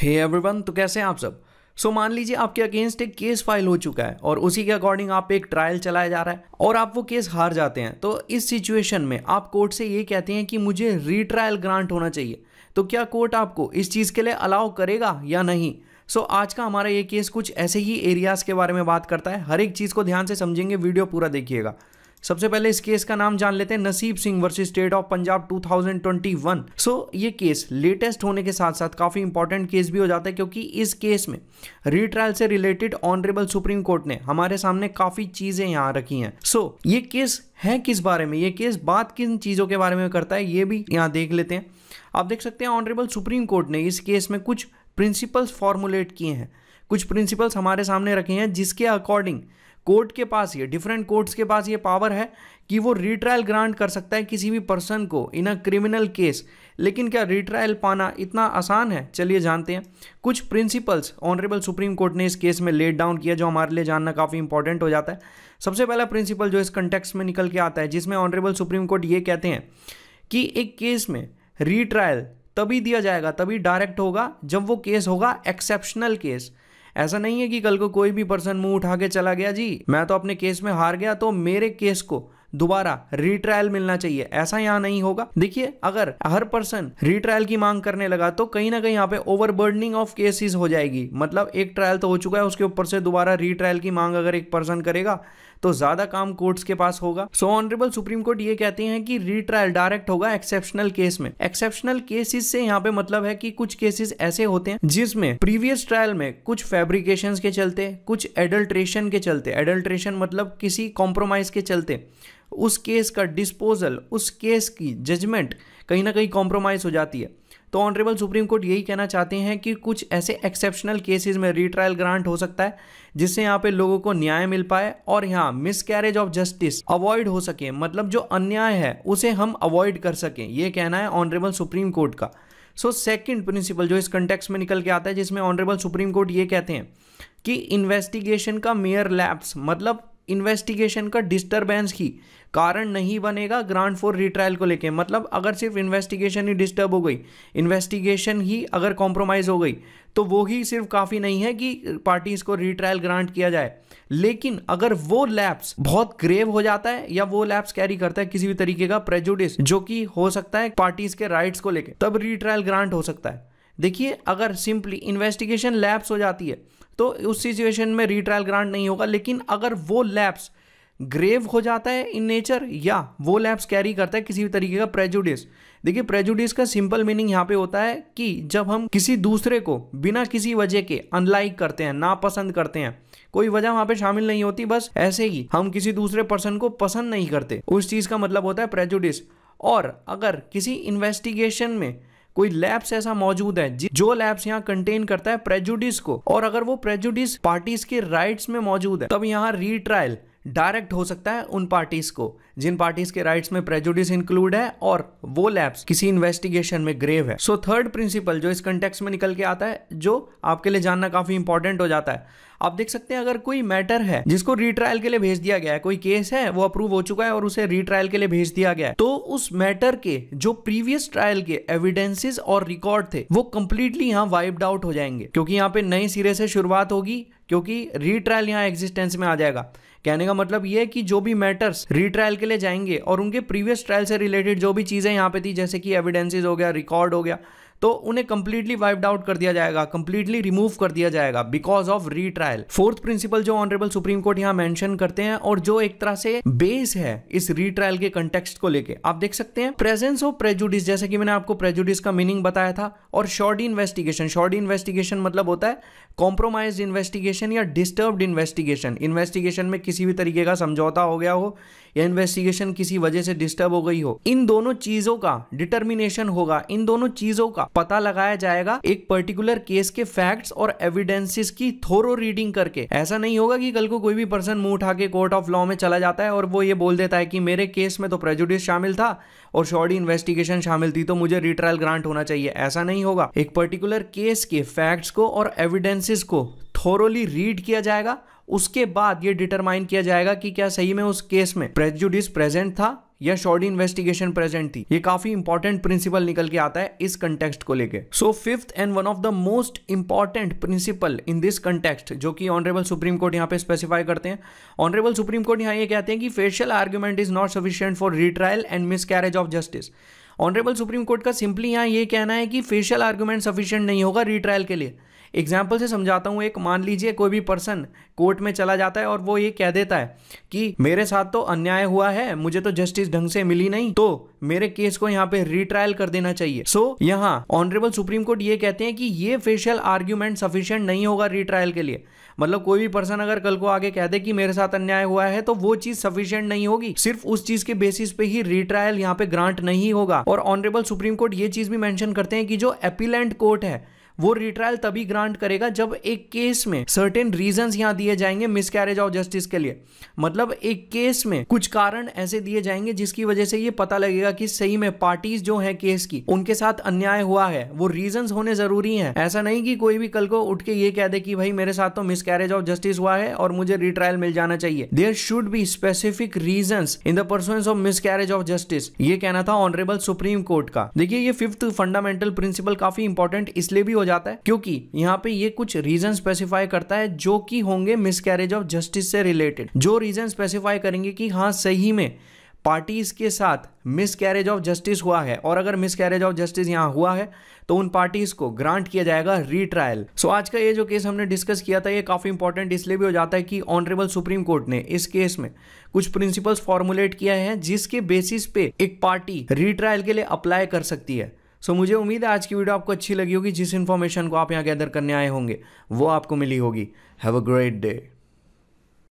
हे hey everyone तो कैसे हैं आप सब सो so, मान लीजिए आपके अगेंस्ट एक केस फाइल हो चुका है और उसी के अकॉर्डिंग आप एक ट्रायल चलाया जा रहा है और आप वो केस हार जाते हैं तो इस सिचुएशन में आप कोर्ट से ये कहते हैं कि मुझे रीट्रायल ग्रांट होना चाहिए तो क्या कोर्ट आपको इस चीज़ के लिए अलाउ करेगा या नहीं सो so, आज का हमारा ये केस कुछ ऐसे ही एरियाज़ के बारे में बात करता है हर एक चीज़ को ध्यान से समझेंगे वीडियो पूरा देखिएगा सबसे पहले इस केस का नाम जान लेते हैं Naseeb Singh versus state of Punjab 2021 so so, ये केस लेटेस्ट होने के साथ साथ काफ़ी इंपॉर्टेंट केस भी हो जाता है क्योंकि इस केस में रिट्रायल से रिलेटेड ऑनरेबल सुप्रीम कोर्ट ने हमारे सामने काफ़ी चीज़ें यहाँ रखी हैं सो so, ये केस है किस बारे में ये केस बात किन चीज़ों के बारे में करता है ये भी यहाँ देख लेते हैं आप देख सकते हैं ऑनरेबल सुप्रीम कोर्ट ने इस केस में कुछ प्रिंसिपल्स फॉर्मुलेट किए हैं कुछ प्रिंसिपल्स हमारे सामने रखे हैं जिसके अकॉर्डिंग कोर्ट के पास ये डिफरेंट कोर्ट्स के पास ये पावर है कि वो रिट्रायल ग्रांट कर सकता है किसी भी पर्सन को इन अ क्रिमिनल केस लेकिन क्या रिट्रायल पाना इतना आसान है चलिए जानते हैं कुछ प्रिंसिपल्स ऑनरेबल सुप्रीम कोर्ट ने इस केस में लेट डाउन किया जो हमारे लिए जानना काफ़ी इंपॉर्टेंट हो जाता है सबसे पहला प्रिंसिपल जो इस कंटेक्स में निकल के आता है जिसमें ऑनरेबल सुप्रीम कोर्ट ये कहते हैं कि एक केस में रिट्रायल तभी दिया जाएगा तभी डायरेक्ट होगा जब वो केस होगा एक्सेप्शनल केस ऐसा नहीं है कि कल को कोई भी पर्सन मुंह उठा के चला गया जी मैं तो अपने केस में हार गया तो मेरे केस को दोबारा रिट्रायल मिलना चाहिए ऐसा यहाँ नहीं होगा देखिए अगर हर पर्सन रिट्रायल की मांग करने लगा तो कहीं ना कहीं यहाँ पे ओवरबर्डनिंग ऑफ केसेस हो जाएगी मतलब एक ट्रायल तो हो चुका है उसके ऊपर से दोबारा रिट्रायल की मांग अगर एक पर्सन करेगा तो ज्यादा काम कोर्ट्स के पास होगा सो ऑनरेबल सुप्रीम कोर्ट ये कहते हैं कि रिट्रायल डायरेक्ट होगा एक्सेप्शनल केस में एक्सेप्शनल केसेस से यहाँ पे मतलब है कि कुछ केसेस ऐसे होते हैं जिसमें प्रीवियस ट्रायल में कुछ फेब्रिकेशन के चलते कुछ एडल्ट्रेशन के चलते एडल्ट्रेशन मतलब किसी कॉम्प्रोमाइज के चलते उस केस का डिस्पोजल उस केस की जजमेंट कहीं ना कहीं कॉम्प्रोमाइज हो जाती है तो ऑनरेबल सुप्रीम कोर्ट यही कहना चाहते हैं कि कुछ ऐसे एक्सेप्शनल केसेस में रिट्रायल ग्रांट हो सकता है जिससे यहाँ पे लोगों को न्याय मिल पाए और यहाँ miscarriage of justice avoid हो सके मतलब जो अन्याय है उसे हम अवॉइड कर सकें ये कहना है ऑनरेबल सुप्रीम कोर्ट का सो सेकंड प्रिंसिपल जो इस कंटेक्स में निकल के आता है जिसमें ऑनरेबल सुप्रीम कोर्ट ये कहते हैं कि इन्वेस्टिगेशन का मेयर लैप्स मतलब इन्वेस्टिगेशन का डिस्टर्बेंस ही कारण नहीं बनेगा ग्रांट फॉर रिट्रायल को लेके मतलब अगर सिर्फ इन्वेस्टिगेशन ही डिस्टर्ब हो गई इन्वेस्टिगेशन ही अगर कॉम्प्रोमाइज़ हो गई तो वो ही सिर्फ काफ़ी नहीं है कि पार्टीज को रिट्रायल ग्रांट किया जाए लेकिन अगर वो लैप्स बहुत ग्रेव हो जाता है या वो लैप्स कैरी करता है किसी भी तरीके का प्रेजुडिस जो कि हो सकता है पार्टीज के राइट्स को लेकर तब रिट्रायल ग्रांट हो सकता है देखिए अगर सिंपली इन्वेस्टिगेशन लैप्स हो जाती है तो उस सिचुएशन में रिट्रायल ग्रांट नहीं होगा लेकिन अगर वो लैप्स ग्रेव हो जाता है इन नेचर या वो लैब्स कैरी करता है किसी भी तरीके का प्रेजुडिस देखिए प्रेजुडिस का सिंपल मीनिंग यहाँ पे होता है कि जब हम किसी दूसरे को बिना किसी वजह के अनलाइक करते हैं नापसंद करते हैं कोई वजह वहाँ पे शामिल नहीं होती बस ऐसे ही हम किसी दूसरे पर्सन को पसंद नहीं करते उस चीज़ का मतलब होता है प्रेजुडिस और अगर किसी इन्वेस्टिगेशन में कोई लैब्स ऐसा मौजूद है जो लैब्स यहाँ कंटेन करता है प्रेजुडिस को और अगर वो प्रेजुडिस पार्टीज के राइट्स में मौजूद है तब यहाँ रीट्रायल डायरेक्ट हो सकता है उन पार्टीज को जिन पार्टीज के राइट्स में प्रेजुडिस इंक्लूड है और वो लैब्स किसी इन्वेस्टिगेशन में ग्रेव है सो थर्ड प्रिंसिपल जो इस कंटेक्स में निकल के आता है जो आपके लिए जानना काफी इंपॉर्टेंट हो जाता है आप देख सकते हैं अगर कोई मैटर है जिसको रिट्रायल के लिए भेज दिया गया है कोई केस है वो अप्रूव हो चुका है और उसे रिट्रायल के लिए भेज दिया गया है तो उस मैटर के जो प्रीवियस ट्रायल के एविडेंसेस और रिकॉर्ड थे वो कंप्लीटली यहाँ वाइप्ड आउट हो जाएंगे क्योंकि यहाँ पे नए सिरे से शुरुआत होगी क्योंकि रिट्रायल यहाँ एग्जिस्टेंस में आ जाएगा कहने का मतलब यह है कि जो भी मैटर्स रिट्रायल के लिए जाएंगे और उनके प्रीवियस ट्रायल से रिलेटेड जो भी चीज़ें यहाँ पे थी जैसे कि एविडेंसेस हो गया रिकॉर्ड हो गया तो उन्हें कंप्लीटली वाइप्ड आउट कर दिया जाएगा कंप्लीटली रिमूव कर दिया जाएगा because of retrial fourth principle जो ऑनरेबल सुप्रीम कोर्ट यहां मेंशन करते हैं और जो एक तरह से बेस है इस रीट्रायल के कंटेक्स्ट को लेके आप देख सकते हैं प्रेजेंस ऑफ प्रेजुडिस जैसे कि मैंने आपको प्रेजुडिस का मीनिंग बताया था और शॉर्ट इन्वेस्टिगेशन शॉर्ट इन्वेस्टिगेशन मतलब होता है कॉम्प्रोमाइज इन्वेस्टिगेशन या डिस्टर्ब इन्वेस्टिगेशन इन्वेस्टिगेशन में किसी भी तरीके का समझौता हो गया हो या इन्वेस्टिगेशन किसी वजह से डिस्टर्ब हो गई हो इन दोनों चीजों का डिटर्मिनेशन होगा इन दोनों चीजों का होगा पता लगाया जाएगा एक पर्टिकुलर केस के फैक्ट्स और एविडेंसेस की थोरो रीडिंग करके ऐसा नहीं होगा कि कल को कोई भी पर्सन मुंह उठा के कोर्ट ऑफ लॉ में चला जाता है और वो ये बोल देता है कि मेरे केस में तो प्रेजुडिस शामिल था और शॉर्डी इन्वेस्टिगेशन शामिल थी तो मुझे रिट्रायल ग्रांट होना चाहिए ऐसा नहीं होगा एक पर्टिकुलर केस के फैक्ट्स को और एविडेंसेस को थोरोली रीड किया जाएगा उसके बाद ये डिटरमाइन किया जाएगा कि क्या सही में उस केस में प्रेजुडिस प्रेजेंट था या शॉर्ट इन्वेस्टिगेशन प्रेजेंट थी ये काफी इंपॉर्टेंट प्रिंसिपल निकल के आता है इस कंटेक्स्ट को लेके so fifth and one of the most important principle in this context जो कि ऑनरेबल सुप्रीम कोर्ट यहाँ पे स्पेसिफाई करते हैं ऑनरेबल सुप्रीम कोर्ट यहाँ ये कहते हैं कि facial argument is not sufficient for retrial and miscarriage of justice honourable supreme court का सिंपली यहाँ ये कहना है कि फेशियल आर्ग्यूमेंट सफिशियंट नहीं होगा रिट्रायल के लिए एग्जाम्पल से समझाता हूँ एक मान लीजिए कोई भी पर्सन कोर्ट में चला जाता है और वो ये कह देता है कि मेरे साथ तो अन्याय हुआ है मुझे तो जस्टिस ढंग से मिली नहीं तो मेरे केस को यहाँ पे रिट्रायल कर देना चाहिए सो so, यहाँ ऑनरेबल सुप्रीम कोर्ट ये कहते हैं कि ये फेशियल आर्ग्यूमेंट सफिशियंट नहीं होगा रिट्रायल के लिए मतलब कोई भी पर्सन अगर कल को आगे कह दे कि मेरे साथ अन्याय हुआ है तो वो चीज सफिशियंट नहीं होगी सिर्फ उस चीज के बेसिस पे ही रिट्रायल यहाँ पे ग्रांट नहीं होगा और ऑनरेबल सुप्रीम कोर्ट ये चीज भी मेंशन करते हैं कि जो एपिलेंट कोर्ट है वो रिट्रायल तभी ग्रांट करेगा जब एक केस में सर्टेन रीजन यहाँ दिए जाएंगे मिस कैरेज ऑफ जस्टिस के लिए मतलब एक केस में कुछ कारण ऐसे दिए जाएंगे जिसकी वजह से ये पता लगेगा कि सही में पार्टीज जो है केस की उनके साथ अन्याय हुआ है वो रीजन होने जरूरी है ऐसा नहीं कि कोई भी कल को उठ के ये कह दे कि भाई मेरे साथ तो मिस कैरेज ऑफ जस्टिस हुआ है और मुझे रिट्रायल मिल जाना चाहिए there should be specific reason in the person of miscarriage of justice ये कहना था ऑनरेबल सुप्रीम कोर्ट का देखिए ये फिफ्थ फंडामेंटल प्रिंसिपल काफी इंपॉर्टेंट इसलिए भी हो जाता है क्योंकि यहाँ पे ये कुछ रीजन स्पेसिफाई करता है जो कि होंगे मिसकैरेज ऑफ जस्टिस से रिलेटेड जो रीजन स्पेसिफाई करेंगे कि हाँ सही में पार्टीज के साथ मिस कैरेज ऑफ जस्टिस हुआ है और अगर मिस कैरेज ऑफ जस्टिस यहाँ हुआ है तो उन पार्टीज को ग्रांट किया जाएगा रीट्रायल सो so, आज का ये जो केस हमने डिस्कस किया था ये काफ़ी इंपॉर्टेंट इसलिए भी हो जाता है कि ऑनरेबल सुप्रीम कोर्ट ने इस केस में कुछ प्रिंसिपल्स फॉर्मुलेट किया है जिसके बेसिस पे एक पार्टी रीट्रायल के लिए अप्लाई कर सकती है सो so, मुझे उम्मीद है आज की वीडियो आपको अच्छी लगी होगी जिस इन्फॉर्मेशन को आप यहाँ गैदर करने आए होंगे वो आपको मिली होगी हैव अ ग्रेट डे